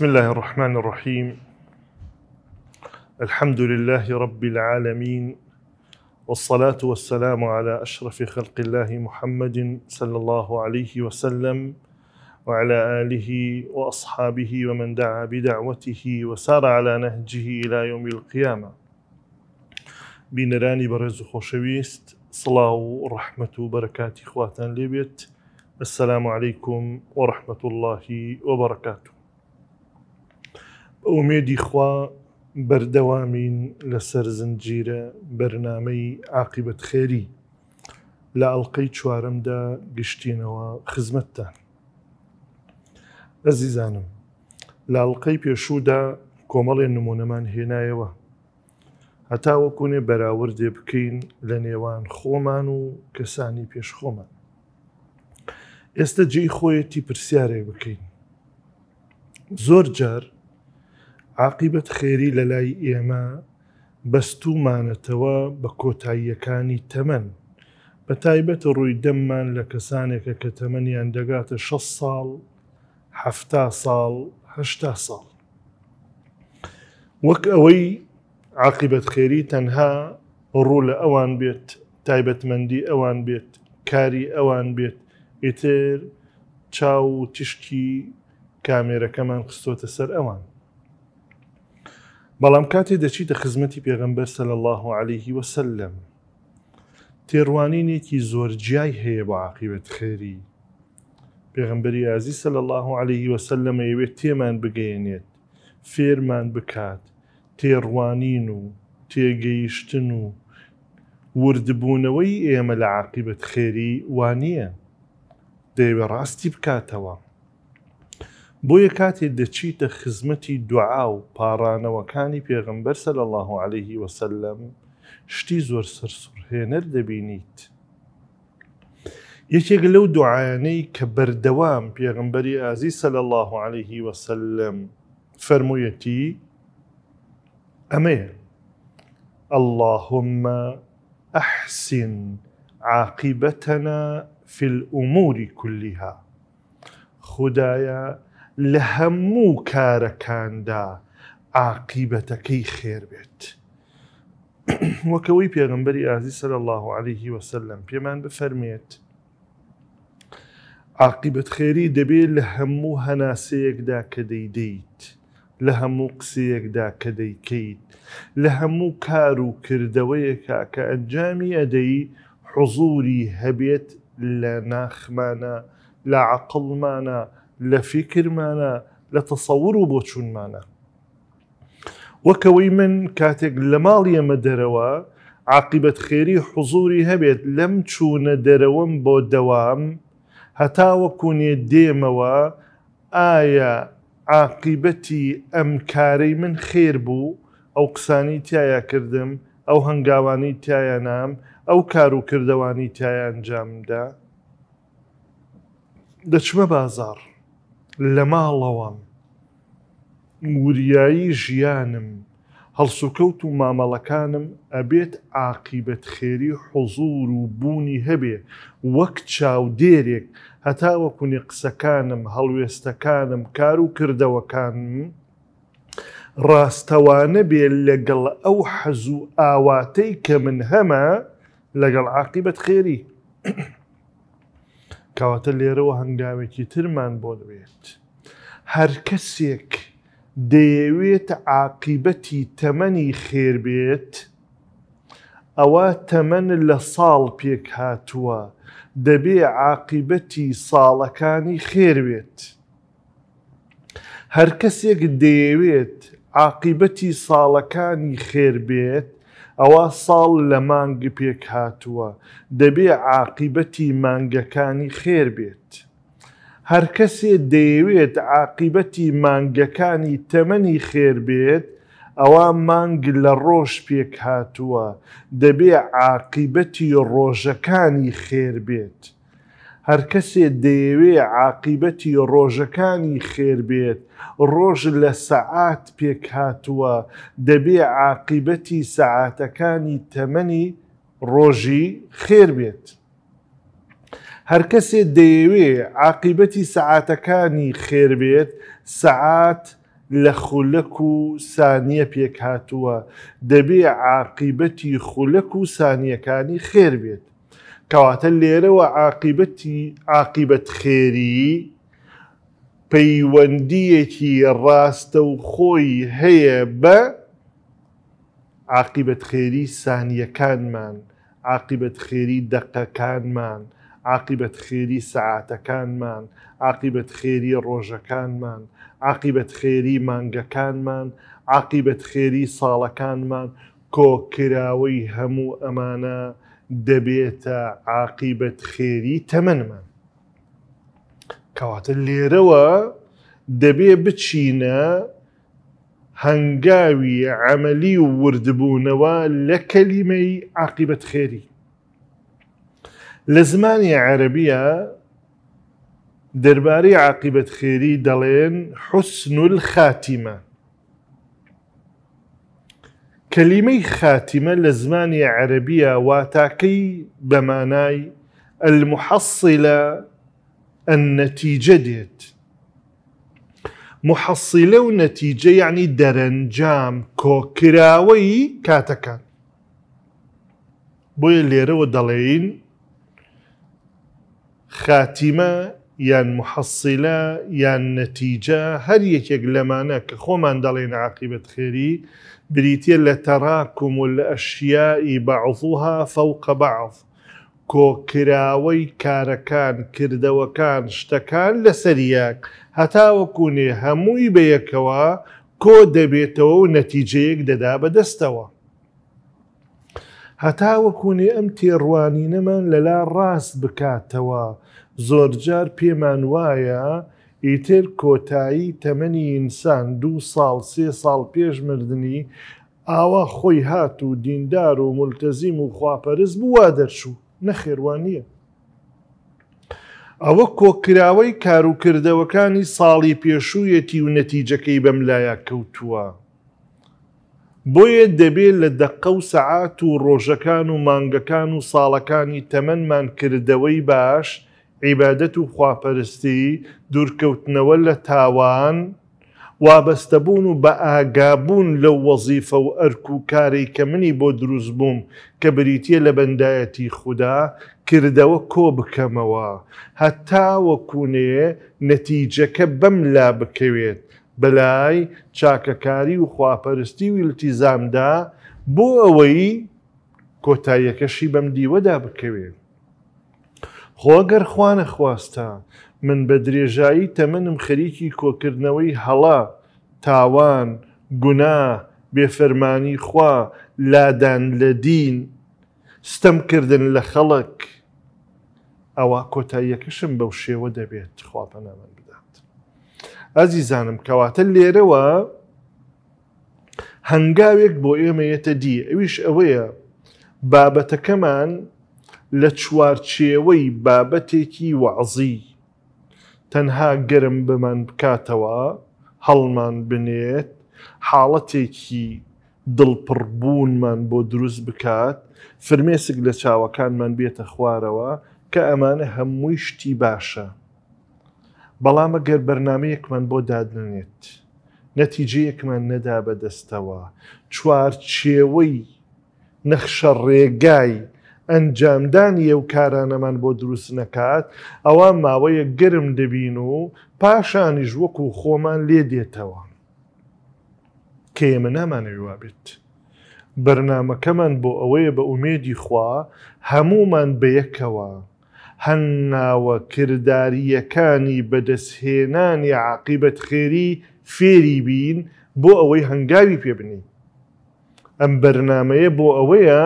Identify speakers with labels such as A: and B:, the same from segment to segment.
A: بسم الله الرحمن الرحيم الحمد لله رب العالمين والصلاة والسلام على أشرف خلق الله محمد صلى الله عليه وسلم وعلى آله وأصحابه ومن دعا بدعوته وسار على نهجه إلى يوم القيامة بينراني برز خوشويست صلاة ورحمة وبركاته إخواتنا ليبيت السلام عليكم ورحمة الله وبركاته ئومێدی خوا بەردەوامین لەسەر زنجیرە بەرنمەی عقیبەت خێری لە ئەڵلقەی چوارەمدا گشتینەوە خزمەتتان. ئەزیزانم لە ئەڵلقەی پێشوودا کۆمەڵێ نمونەمان هێنایەوە. هەتا وەکوونێ بەراوردێ بکەین لە نێوان خۆمان و کەسانی پێشخۆمان. ئێستا جێی خۆیەتی پرسیارێک بکەین. زۆر جار، عقیبەت خێری لە لای ئێمە بەستومانەتەوە بە کۆتاییەکانی تەمەن بە تایبەت ڕووی دەممان لە کەسانێکە کە تەمەنیان دەگاتە 6 ساڵ هەفتا ساڵ هشتا ساڵ وەک ئەوەی عقیبەت خێری تەنها ڕوو لە ئەوان بێت تایبەتمەندی ئەوان بێت کاری ئەوان بێت ئیتر چاو و تشکی کامێرەکەمان خستۆتە سەر ئەوان بەڵام کاتێ دەچیتە خزمەتی پێغمبەر سە لە الله عليهەیهی وسلم تێڕوانینێکی زۆرجیای هەیە بۆ عقیبەت خێری پێغمبەری ئازی سە لە الله عليهەیهی وسلم ئەوێت تێمان بگەێنێت فێرمان بکات تێڕوانین و تێگەیشتن و وردبوونەوەی ئێمە لە عقیبەت خێری وانە دەیوێ ڕاستی بکاتەوە بۆیە کاتێ دەچیتە خزمەتی دوعا و پارانەوەکانی پێغمبەر سەل الله عليه وسلم شتی زۆر سەرسوڕهێنەر دەبینیت. یەکێک لەو دوعاەی کە بەردەوام پێغمبەری ئازی سەل الله عليه وسلم فەرموویەتی ئەمەیە اللهم أحسن عاقبتنا في الأمور كلها خدايا لە هەموو کارەکاندا عقیبەتەکەی خێر بێت. وەکەوەی پێغمبەری ئازی سەر الله عليهەیهی وسلم پێمان بفەرمێت. عقیبەت خێری دەبێت لە هەموو هەناسەیەکدا کە دەیدەیت لە هەموو قسەیەکدا کە دەیکەیت لە هەموو کار و کردەوەیەکە کە ئەنجامی ئەدەی حزوری هەبێت لە ناخمانە لە عقلمانە لە فیکرمانە لە تەسەور و بۆ چوونمانە وەکەوەی من کاتێک لە ماڵی ئەمە دەرەوە عقیبەت خێری حزوری هەبێت لەم چوونە دەرەوەم بۆ دەوام هەتا وەکوونێ دێمەوە ئایا عقیبەتی ئەم کارەی من خێر بوو ئەو قسانی تایە کردم ئەو هەنگاوانی تایە نام ئەو کار و کردەوانی تایە ئەنجامدا دەچمە بازار لە ماڵەوەم وریایی ژیانم هەڵسوکەوت و مامەڵەکانم ئەبێت عاقیبەت خێری حوزور و بوونی هەبێ وەک چاودێرێک هەتاوەکونی قسەکانم هەڵوێستەکانم کار و کردەوەکانم ڕاستەوانە بێ لەگەڵ ئەو حەزوو ئاواتەی کە من هەمە لەگەڵ عاقیبەت خێری. کەواتە لێرەوە هەنگاوێکی ترمان بۆ دەوێت هەر کەسێک دەیەوێت عاقیبەتی تەمەنی خێر بێت ئەوە تەمەن لە ساڵ پێک هاتووە دەبێ عاقیبەتی ساڵەکانی خێر بێت هەر کەسێک دەیەوێت عاقیبەتی ساڵەکانی خێر بێت ئەوە ساڵ لە مانگ پێک هاتووە دەبێ عاقیبەتی مانگەکانی خێر بێت. هەر کەسێ دەیەوێت عاقیبەتی مانگەکانی تەمەنی خێر بێت، ئەوە مانگ لە ڕۆژ پێک هاتووە دەبێ عاقیبەتی ڕۆژەکانی خێر بێت. هەر کەسێ دەیەوێ عاقیبەتی ڕۆژەکانی خێر بێت ڕۆژ لە سەعات پێک هاتووە دەبێ عاقیبەتی سەعاتەکانی تەمەنی ڕۆژی خێر بێت. هەر کەسێ دەیەوێ عاقیبەتی سەعاتەکانی خێر بێت سەعات لە خولەک و سانیە پێک هاتووە دەبێ عاقیبەتی خولەک و سانیەکانی خێر بێت کەواتە لێرەوە عاقبەتی عاقبەت خێری پەیوەندیەکی ڕاستە و خۆی هەیە بە عاقبەت خێری سانیەکانمان عاقبەت خێری دەقەکانمان عاقبەت خێری سعاتەکانمان عاقبەت خێری ڕۆژەکانمان عاقبەت خێری مانگەکانمان عاقبەت خێری ساڵەکانمان کۆکراوەی هەموو ئەمانە دەبێتە عاقیبەت خێری تەمەمان کەواتە لێرەوە دەبێ بچینە هەنگاوی عملی و وردبوونەوە لە کەلیمەی عاقیبەت خێری لە زمانی عەربیە دەربارەی عاقیبەت خێری دەڵێن حسن الخاتیمە كلمه خاتمه لە عربيه وتاكي بماناي المحصله النتيجه ديت محصله محەصلە يعني نەتیجە یعنی كاتكا کۆکراوەی کاتەکان. بۆیە لێرەوە دەڵێین يان یان محەسیلە یان نەتیجە هەر یەکێک لەمانە کە خۆمان دەڵێن بریتە لە تەراکم و لە ئەشیایی بەعوها فەوقە بەعف کۆکراوەی کارەکان کردەوەکان شتەکان لە سەریاک هەتاوەکوونێ هەمووی بەیەکەوە کۆ دەبێتەوە و نەتیجەیەک دەدا بەدەستەوە. هەتاوەکوونێ ئەم تێڕوانی نەمان لەلا ڕاست بکاتەوە زۆرجار پێمان وایە، ئیتر کۆتایی تەمەنی ئینسان دوو ساڵ سێ ساڵ پێش مردنی ئاوا خۆی هات و دیندار و ملتەزیم و خواپەرز بووە دەرچوو نەخێوان نییە. ئەوە کۆکراوەی کاروکردەوەکانی ساڵی پێشوویەتی و نەتیجەکەی بەملایە کەوتووە. بۆیە دەبێت لە دەقە و سەعات و ڕۆژەکان و مانگەکان و ساڵەکانی تەمەنمان کردەوەی باش، عیبادەت و خواپەرستی دوورکەوتنەوە لە تاوان وابەستەبوون و بە ئاگابوون لەو وەزیفە و ئەرک و کاری کە منی بۆ دروست بووم کە بریتە لە بەندایەتی خوددا کردەوە کۆ بکەمەوە هەتا وەکوونێ نەتیجەکە بەم لا بکەوێت بەلای چاکەکاری و خواپەرستی و التیزامدا بۆ ئەوەی کۆتاییەکەشی بەم دیوەدا بکەوێت خۆگەر خوانە خواستە من بە درێژایی تەمەنم خەریکی کۆکردنەوەی هەڵا تاوان گونا بێفەرمانی خوا لادان لە دین ستەمکردن لە خەڵک ئەوە کۆتاییەکەشم بەو شێوە دەبێت خواپەنا من بدات ئەزی زانم کەواتە لێرەوە هەنگاوێک بۆ ئێمەیەتە دی ئەویش ئەوەیە بابەتەکەمان لە چوارچێوەی بابەتێکی وعزی تەنها گەرم بمان بکاتەوە هەڵمان بنێت حاڵەتێکی دڵپڕبوونمان بۆ دروست بکات فرمێسک لە چاوەکانمان بێتە خوارەوە کە ئەمانە هەمووی شتی باشە بەڵامە گەر بەرنمەیەکمان بۆ دادنێت نەتیجەیەکمان نەدا بەدەستەوە چوارچێوەی نەخشە ڕێگای ئەنجامدانی ئەو کارانەمان بۆ دروست نەکات ئەوە ماوەیە گرم دەبین و پاشانیش وەکو خۆمان لێ دێتەوە کێمە نامانەوی وابێت بەرنمەکەمان بۆ ئەوەیە بە ئومێدی خوا هەمومان بەیەکەوە هەناوە کردداریەکانی بەدەستهێنانی عقیبەت خێری فێری بین بۆ ئەوەی هەنگاوی پێبنی ئەم بەرنمەیە بۆ ئەوەیە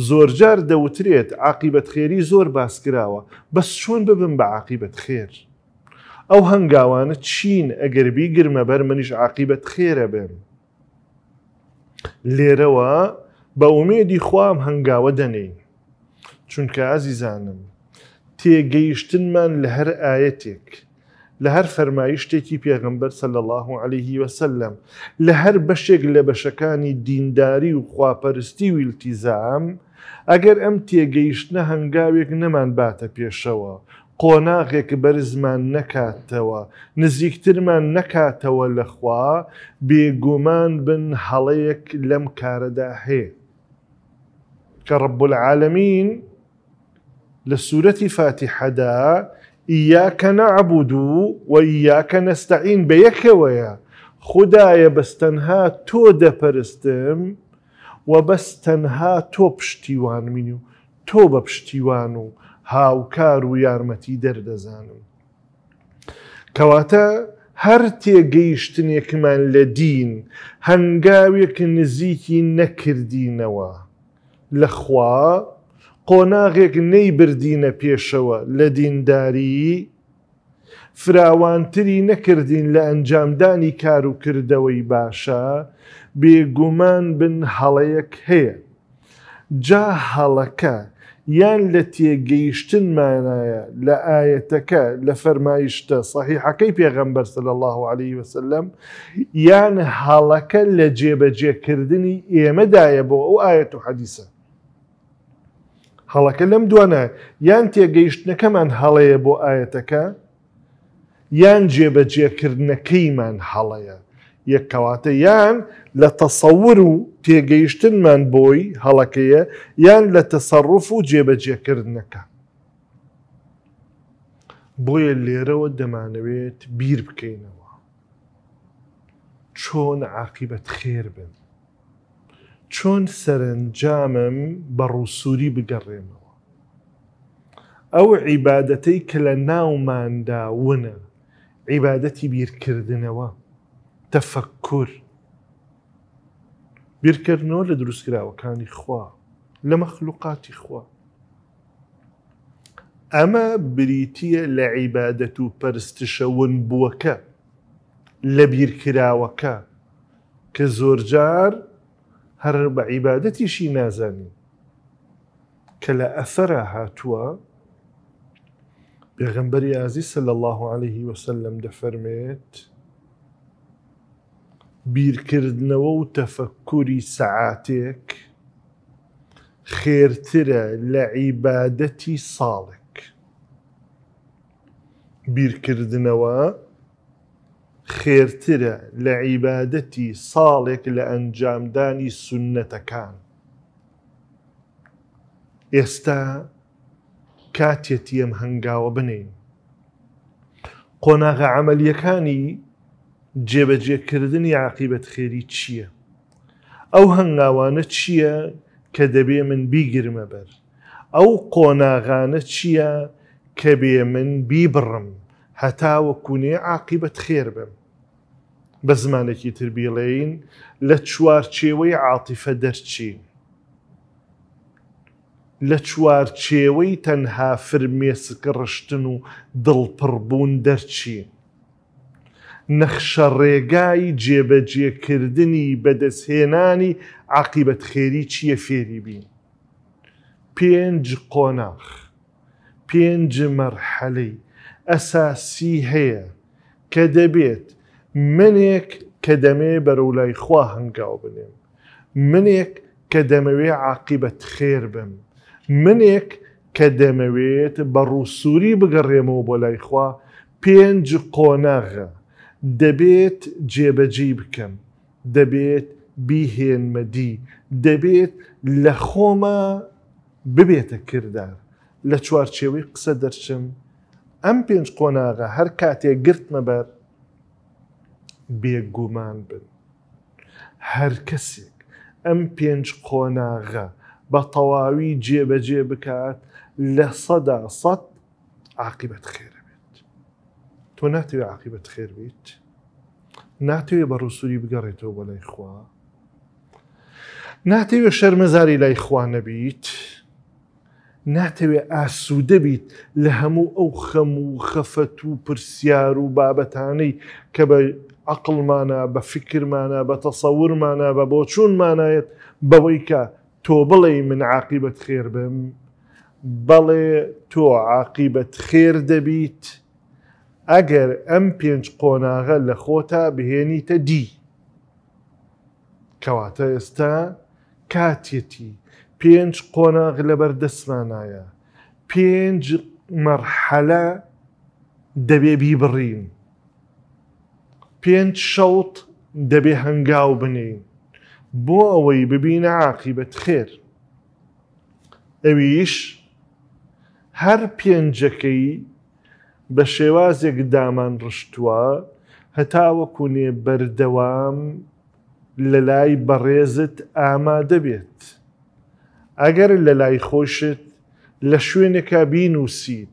A: زۆرجار دەوترێت عقیبەت خێری زۆر باسکراوە بەس چۆن ببم بە عقیبەت خێر ئەو هەنگاوانە چین ئەگەربی گرمەبەر منیش عقیبەت خێرە بێن لێرەوە بە ئومێدی خوام هەنگاوە دەنین چونکە ئازیزانم تێگەیشتنمان لە هەر ئاەتێک لە هەر فەرمایی شتێکی پێغمبەر سل الله عليه وسلم لە هەر بەشێک لە بەشەکانی دینداری و خواپەرستی و التیزام ئەگەر ئەم تێگەیشتە هەنگاوێک نەمان باتە پێشەوە قۆناغێک بەرزمان نەکاتەوە نزیکترمان نەکاتەوە لەخوا بێگومان بن هەڵەیەک لەم کارەدا هەیە کە ڕب العالمین لە سوورەتی فاتی حەدا ئیاکە نەعبود و و یاکە نەستەعین بە یەکەوەیە خدایە بەستەنها تۆ دەپەرستم و بەستەنها تۆ پشتیوان من و تۆ بە پشتیوان و هاوکار و یارمەتی دەردەزانم کەواتە هەر تێگەیشتنێکمان لە دین هەنگاوێک نزیکی نەکردینەوە لەخوا قۆناغێک نەیبردینە پێشەوە لە دینداری فراوانتری نەکردین لە ئەنجامدانی کار و کردەوەی باشە بێگومان بن هەڵەیەک هەیە جا هەڵەکە یان لە تێگەیشتن مانایە لە ئاەتەکە لە فەرمایشتە سەحیحەکەی پێغەمبەر سل الله عليه وسلم یان هەڵەکە لە جێبەجێکردنی ئێمەدایە بۆ ئەو ئاەت و حەدیسە هەڵەکە لەم دوانە یان تێگەیشتنەکەمان هەڵەیە بۆ ئاەتەکە یان جێبەجێکردنەکەیمان هەڵەیە یەکەواتە یان لە تەسەور و تێگەیشتنمان بۆی هەڵەکەیە یان لە تەسەڕف و جێبەجێکردنەکە بۆیە لێرەوە دەمانەوێت بیر بکەینەوە چۆن عقیبەت خێر بن چۆن سەرنجامم بە ڕووسوری بگەڕێمەوە ئەو عیباەتەی کە لە ناومانداونە عیباەتی بیرکردنەوە تەفەکر بیرکردنەوە لە دروستکراوەکانی خوا لە مەخلوقاتی خوا ئەمە بریتە لە عیباەت و پەرستشەون بووەکە لە بیرکراوەکە کە زۆرجار هر بعبادتي شي نازاني كلا أثرها هاتوا بغنبري عزيز صلى الله عليه وسلم دفرميت دەفەرمێت بیرکردنەوە و خير ترى لعبادتي صالك بير كردنا بیرکردنەوە خێرترە لە عیبادەتی ساڵێک لە ئەنجامدانی سنەتەکان. ئێستا کاتێتی ئەم هەنگاوە بنین. قۆناغە ئەعملیەکانی جێبەجێکردنی عقیبەت خێری چییە؟ ئەو هەنگاوانە چییە کە دەبێ من بیگرمە بەر؟ ئەو قۆناغانە چییە کە بێ من بیبڕم هەتاوە کونێ عقیبەت خێر بم. بە زمانێکی تربیڵین لە چوارچێوەی عاتیفە دەرچین. لە چوارچێوەی تەنها فرمێسکە ڕشتن و دڵپڕبوون دەرچی. نەخشە ڕێگای جێبەجێکردنی بەدەستهێنانی عقیبەت خێری چییە فێری بین. پێنج قۆناخ، پێنج مەرحەلەی ئەساسی هەیە کە دەبێت، منێک کە دەمێ بەرەولای خوا هەنگاو بنێم منێک کە دەمەوێ عقیبەت خێر بم منێک کە دەمەوێت بە ڕووسوری بگەڕێمەوە بۆ لای خوا پێنج قۆناغە دەبێت جێبەجی بکەم دەبێت بیهێنمەدی دەبێت لە خۆمە ببێتە کردار لە چوارچێوەی قسە دەرچم ئەم پێنج قۆناغە هەر کاتێ گرتمە بەر بێگومان بن هەر کەسێک ئەم پێنج قۆناغە بە تەواوی جێبەجێ بکات لە سەدا سەد عقیبەت خێرە بێت تۆ ناتوێ عقیبەت خێر بیت ناتوێ بە ڕوسوری بگەڕێتەوە بە لای خوا ناتەوێ شەرمەزاری لای خوا نەبیت ناتەوێ ئاسوودە بیت لە هەموو ئەو خەم و خەفەت و پرسیار و بابەتانەی کە بە عقلمانە بە فکرمانە بە تەسەورمانە بە بۆ چوونمانایەت بەوەی کە تۆ بڵێ من عقیبەت خێر بم بەڵێ تۆ عقیبەت خێر دەبیت ئەگەر ئەم پێنج قۆناغە لە خۆتا بهێنیتە دی کەواتە ئێستا کاتێتی پێنج قۆناغ لەبەر دەسمانایە پێنج مەرحەلە دەبێ بیبڕین. پێنج شەوت دەبێ هەنگاو بنین بۆ ئەوەی ببینە عقیبەت خێر ئەویش هەر پێنجەکەی بە شێوازێک دامان ڕشتووە هەتاوەکو نێ بەردەوام لە لای بەڕێزت ئامادە بێت ئەگەر لە لای خۆشت لە شوێنێکە بینوسیت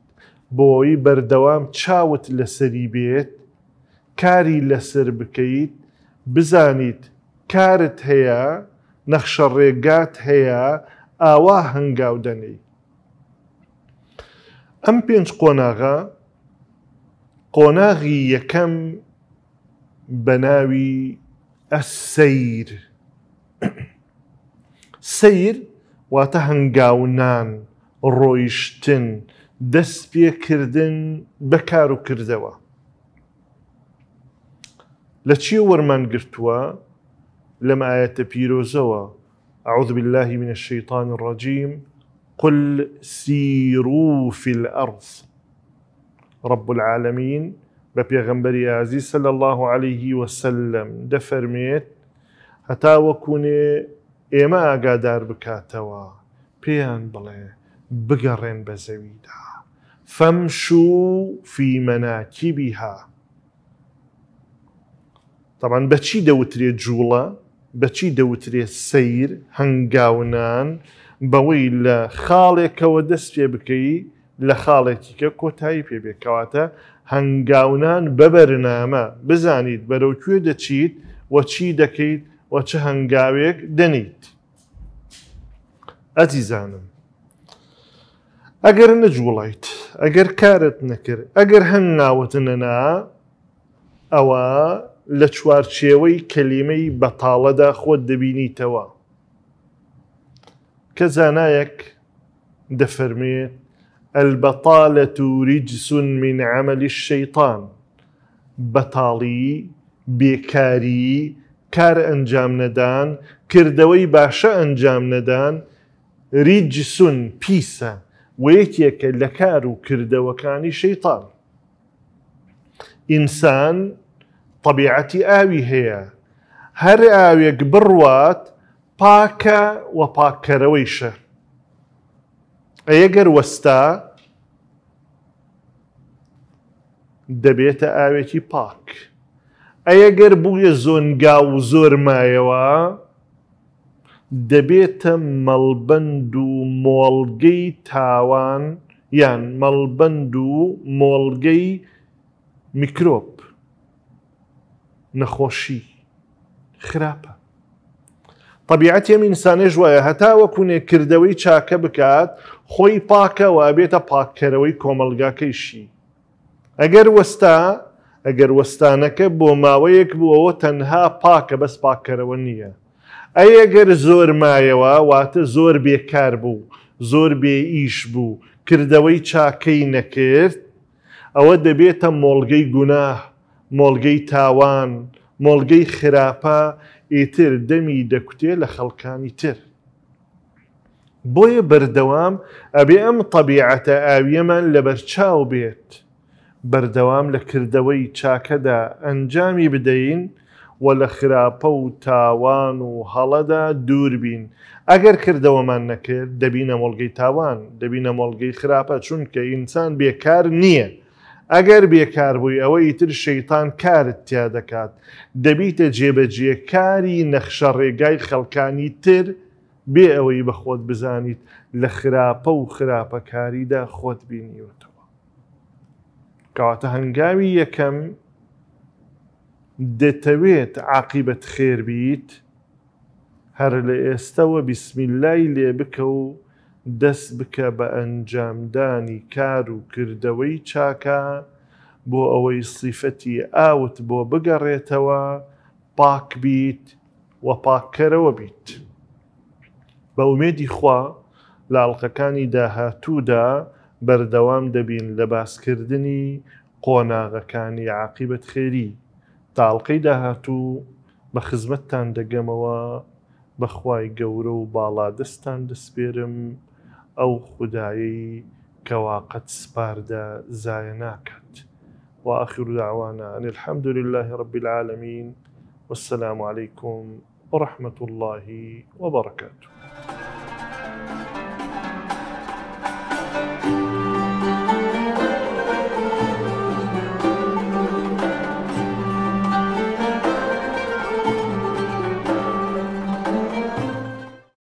A: بۆی بەردەوام چاوت لەسەری بێت کاری لەسەر بکەیت بزانیت کارت هەیە نەخشە ڕێگات هەیە ئاوا هەنگاودەنەی ئەم پێنج قۆناغا قۆناغی یەکەم بە ناوی ئەسەیر سیر واتە هەنگاونان ڕۆیشتن دەست پێکردن بە کار و کردەوە لە ورمان وەرمان گرتووە لەم ئاەتە أعوذ بالله من الشيطان الرجيم قل سيروا في الأرض رب العالمين غنبري عزيز صلى الله عليه وسلم دفر ميت وەکوونێ ئێمە ئاگادار قادر بكاتوا بيان بلي بقرن بزويدا فامشوا في مناكبها تامان بەچی دەوترێ جوڵە بەچی دەوترێ سیر هەنگاونان بەوەی لە خاڵێکەوە دەست پێ بکەی لە خاڵێکیکە کۆتایی پێبێکەواتە هەنگاونان بەبەرنامە بزانیت بەرەوکوێ دەچیت وە چی دەکەیت وە چه هەنگاوێک دەنیت. ئەزیزانم. ئەگەر نەجوڵیت، ئەگەر کارت نەکرد، ئەگەر هەنگاوتە نەنا ئەوە لە چوارچێوەی کەلیمەی بەتاڵەدا خۆت دەبینیتەوە کە زانایەک دەفەرمێت ئەلبەتالە و ریجسون من عملی شەیطان بەتاڵی بێکاری کار ئەنجام نەدان کردەوەی باشە ئەنجام نەدان ریجسون پیسە وەیەکێکە لە کار و کردەوەکانی شەیطان ئینسان طبیعەتی ئاوی هەیە هەر ئاوێک بڕوات پاکە و پاکەرەوەی شەر ئەگەر وەستا دەبێتە ئاوێکی پاک ئەگەر بووە زۆنگا و زۆر مایەوە دەبێتە مەڵبند و مۆڵگەی تاوان یان مەڵبند و مۆڵگەی میکرۆپ نەخۆشی خراپە طبیعەت یم ئینسانێژ وایە هەتا وەکو نێکردەوەی چاکە بکات خۆی پاکەوە بێتە پاککەرەوەی کۆمەلگاکەیشی ئەگەر وەستا ئەگەر وەستانەکە بۆ ماوەیەک بووەوە تەنها پاکە بەس پاکەرەوە نییە ئەگەر زۆر مایەوە واتە زۆر بێکار بوو زۆر بێ ئیش بوو کردەوەی چاکەی نەکرد ئەوە دەبێتە مۆڵگەی گوناه مۆلگەی تاوان مۆلگەی خراپە ئیتر دەمی دەکوتێ لە خەڵکانی تر بۆیە بەردەوام ئەبێ ئەم طبیعەتە ئاویەمان لە بەرچاو بێت بەردەوام لە کردەوەی چاکەدا ئەنجامی بدەین و لە خراپە و تاوان و هەڵەدا دوور بین ئەگەر کردەوەمان نەکرد دەبینە مۆلگەی تاوان دەبینە مۆلگەی خراپە چونکە ئینسان بێکار نییە. ئەگەر بێکار بووی ئەوەی تر شەیتان کارت تیا دەکات دەبیتە جێبەجێکاری نەخشە ڕێگای خەڵکانی تر بێ ئەوەی بە خۆت بزانیت لە خراپە و خراپەکاریدا خۆت بینیوتەوە کەواتە هەنگاوی یەکەم دەتەوێت عقیبەت خێربیت هەر لە ئێستەوە بسمیلای لێ بکە و دەست بکە بە ئەنجامدانی کار و کردەوەی چاکە بۆ ئەوەی سیفەتی ئاوت بۆ بگەڕێتەوە پاک بیت و پاکەرەوە بیت. بە ئومێدی خوا لاڵقەکانی داهاتوودا بەردەوام دەبین لە باسکردنی قۆناغەکانی عقیبەت خێری تاڵلقەی داهاتوو بە خزمەتتان دەگەمەوە بەخوای گەورە و باڵا دەستان دەسپێرم ئەو خداي كوا سپاردا زایە ناکات وآخر دعوانا أن الحمد لله رب العالمين والسلام عليكم ورحمة الله وبركاته